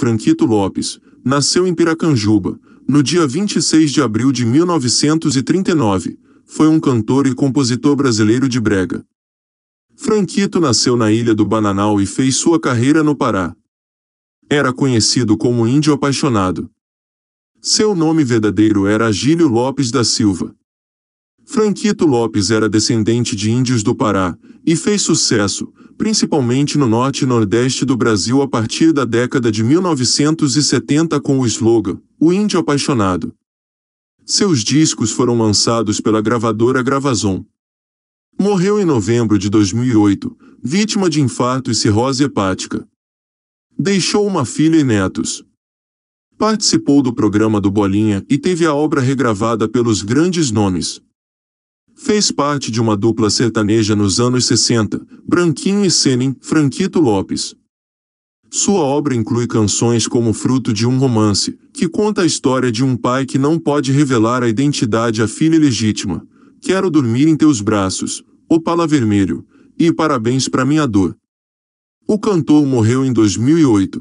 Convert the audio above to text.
Franquito Lopes, nasceu em Piracanjuba, no dia 26 de abril de 1939. Foi um cantor e compositor brasileiro de brega. Franquito nasceu na Ilha do Bananal e fez sua carreira no Pará. Era conhecido como índio apaixonado. Seu nome verdadeiro era Agílio Lopes da Silva. Franquito Lopes era descendente de índios do Pará e fez sucesso, principalmente no norte e nordeste do Brasil a partir da década de 1970 com o slogan O Índio Apaixonado. Seus discos foram lançados pela gravadora Gravazon. Morreu em novembro de 2008, vítima de infarto e cirrose hepática. Deixou uma filha e netos. Participou do programa do Bolinha e teve a obra regravada pelos grandes nomes. Fez parte de uma dupla sertaneja nos anos 60, Branquinho e Selim, Franquito Lopes. Sua obra inclui canções como Fruto de um Romance, que conta a história de um pai que não pode revelar a identidade à filha legítima. Quero dormir em teus braços, Opala Vermelho, e Parabéns para minha dor. O cantor morreu em 2008,